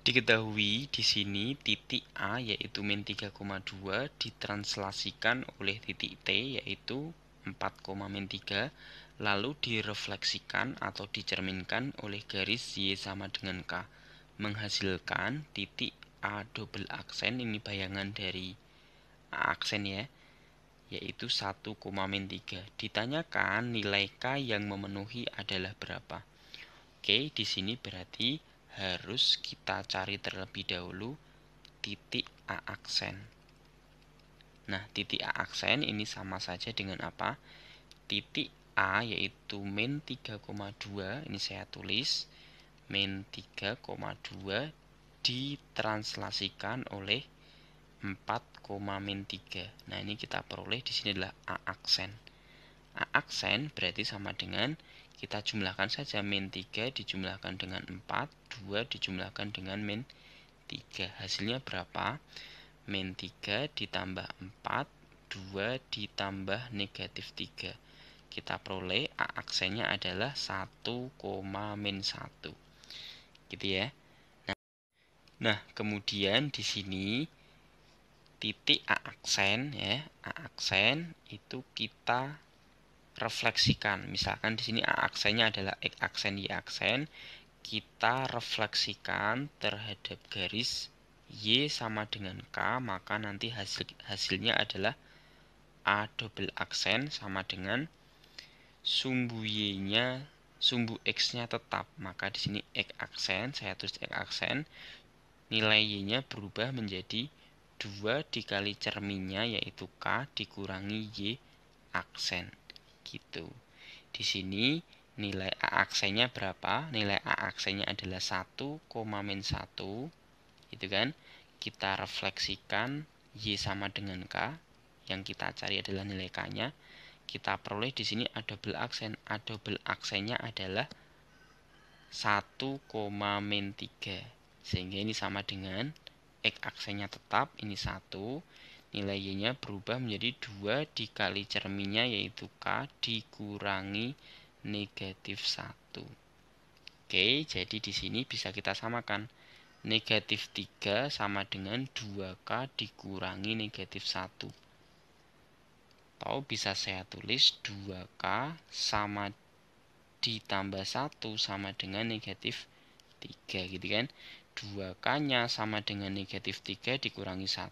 Diketahui di sini titik A yaitu min 3,2 ditranslasikan oleh titik T yaitu 4, min 3 lalu direfleksikan atau dicerminkan oleh garis Y sama dengan K menghasilkan titik A double aksen ini bayangan dari A aksen ya yaitu 1, min 3 ditanyakan nilai K yang memenuhi adalah berapa Oke di sini berarti harus kita cari terlebih dahulu titik A aksen. Nah, titik A aksen ini sama saja dengan apa? Titik A yaitu min 3,2, ini saya tulis min 3,2 ditranslasikan oleh 4, min 3. Nah, ini kita peroleh di sini adalah A aksen. A aksen berarti sama dengan kita jumlahkan saja min 3 dijumlahkan dengan 4, 2 dijumlahkan dengan min 3. Hasilnya berapa? Min 3 ditambah 4, 2 ditambah negatif 3. Kita peroleh A aksennya adalah 1, min 1. Gitu ya. Nah, nah kemudian di sini titik A aksen ya, A aksen itu kita refleksikan. Misalkan di sini A aksennya adalah X aksen, Y aksen. Kita refleksikan terhadap garis Y sama dengan K, maka nanti hasil, hasilnya adalah A double aksen sama dengan sumbu Y-nya, sumbu X-nya tetap. Maka di sini X aksen, saya tulis X aksen. Nilai Y-nya berubah menjadi 2 dikali cerminnya yaitu K dikurangi Y aksen gitu. Di sini nilai A aksennya berapa? Nilai A aksennya adalah 1, min 1. Gitu kan? Kita refleksikan Y sama dengan K. Yang kita cari adalah nilai K-nya. Kita peroleh di sini A double aksen. A double aksennya adalah 1, min 3. Sehingga ini sama dengan X aksennya tetap, ini 1 nilai Y-nya berubah menjadi 2 dikali cerminnya yaitu K dikurangi negatif 1. Oke, jadi di sini bisa kita samakan. Negatif 3 sama dengan 2K dikurangi negatif 1. Atau bisa saya tulis 2K sama ditambah 1 sama dengan negatif 3 gitu kan. 2K-nya sama dengan negatif 3 dikurangi 1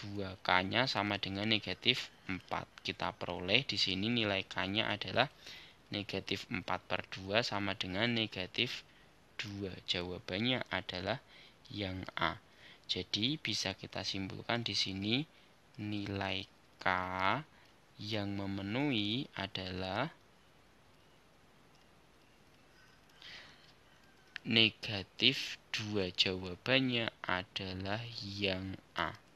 2K-nya sama dengan negatif 4. Kita peroleh di sini nilai K-nya adalah negatif 4 per 2 sama dengan negatif 2. Jawabannya adalah yang A. Jadi bisa kita simpulkan di sini nilai K yang memenuhi adalah negatif 2 jawabannya adalah yang A.